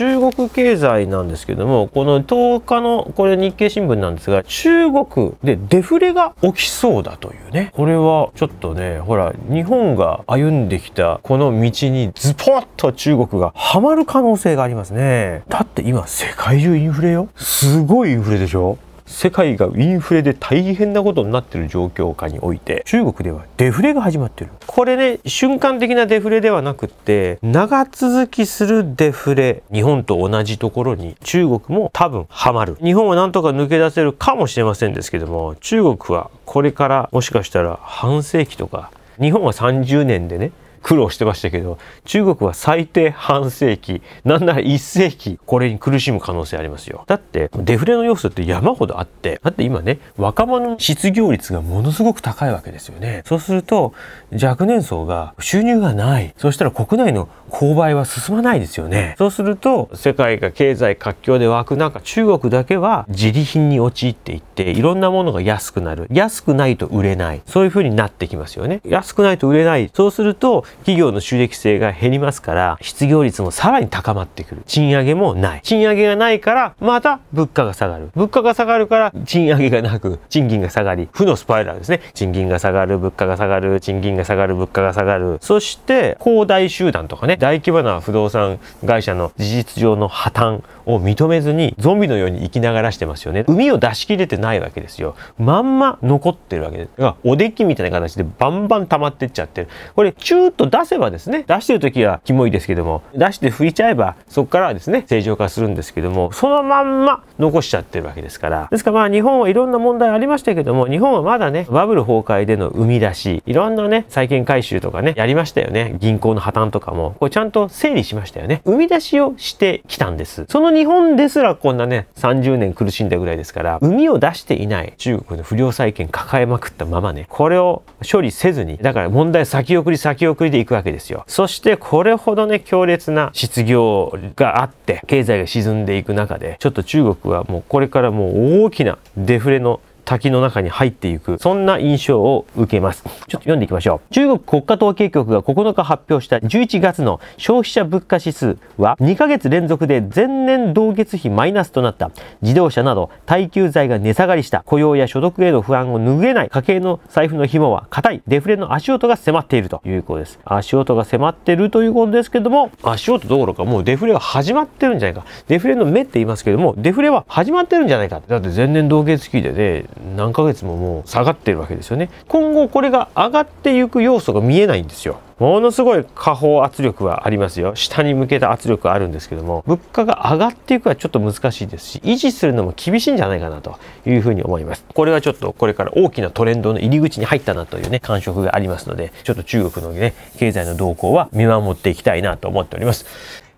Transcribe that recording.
中国経済なんですけども、この10日の、これ日経新聞なんですが、中国でデフレが起きそうだというね。これはちょっとね、ほら、日本が歩んできたこの道にズポッと中国がハマる可能性がありますね。だって今世界中インフレよ。すごいインフレでしょ世界がインフレで大変なことになってる状況下において中国ではデフレが始まってるこれね瞬間的なデフレではなくって長続きするデフレ日本と同じところに中国も多分ハマる日本はなんとか抜け出せるかもしれませんですけども中国はこれからもしかしたら半世紀とか日本は30年でね苦労してましたけど中国は最低半世紀なんなら1世紀これに苦しむ可能性ありますよだってデフレの要素って山ほどあってだって今ね若者の失業率がものすごく高いわけですよねそうすると若年層が収入がないそしたら国内の購買は進まないですよねそうすると世界が経済活況で湧く中中国だけは自利品に陥っていっていろんなものが安くなる安くないと売れないそういうふうになってきますよね安くないと売れないそうすると企業の収益性が減りますから、失業率もさらに高まってくる。賃上げもない。賃上げがないから、また物価が下がる。物価が下がるから、賃上げがなく、賃金が下がり、負のスパイラルですね。賃金が下がる、物価が下がる、賃金が下がる、物価が下がる。そして、恒大集団とかね、大規模な不動産会社の事実上の破綻を認めずに、ゾンビのように生きながらしてますよね。海を出し切れてないわけですよ。まんま残ってるわけです。おできみたいな形でバンバン溜まってっちゃってる。これ、中東と出せばですね、出してる時はキモいですけども、出して拭いちゃえば、そこからはですね、正常化するんですけども、そのまんま残しちゃってるわけですから。ですからまあ日本はいろんな問題ありましたけども、日本はまだね、バブル崩壊での生み出し、いろんなね、債権回収とかね、やりましたよね。銀行の破綻とかも、これちゃんと整理しましたよね。生み出しをしてきたんです。その日本ですらこんなね、30年苦しんだぐらいですから、生みを出していない中国の不良債権抱えまくったままね、これを処理せずに、だから問題先送り先送りでいくわけですよ。そしてこれほどね、強烈な失業があって、経済が沈んでいく中で、ちょっと中国はもうこれからもう大きなデフレの滝の中に入っていく、そんな印象を受けます。ちょっと読んでいきましょう。中国国家統計局が9日発表した11月の消費者物価指数は、2ヶ月連続で前年同月比マイナスとなった。自動車など耐久財が値下がりした。雇用や所得への不安を拭えない家計の財布の紐は硬い。デフレの足音が迫っているということです。足音が迫っているということですけども、足音どころかもうデフレは始まってるんじゃないか。デフレの目って言いますけども、デフレは始まってるんじゃないか。だって前年同月比でね、何ヶ月ももう下がってるわけですよね今後これが上がっていく要素が見えないんですよものすごい下方圧力はありますよ下に向けた圧力はあるんですけども物価が上がっていくはちょっと難しいですし維持するのも厳しいんじゃないかなというふうに思いますこれはちょっとこれから大きなトレンドの入り口に入ったなというね感触がありますのでちょっと中国のね経済の動向は見守っていきたいなと思っております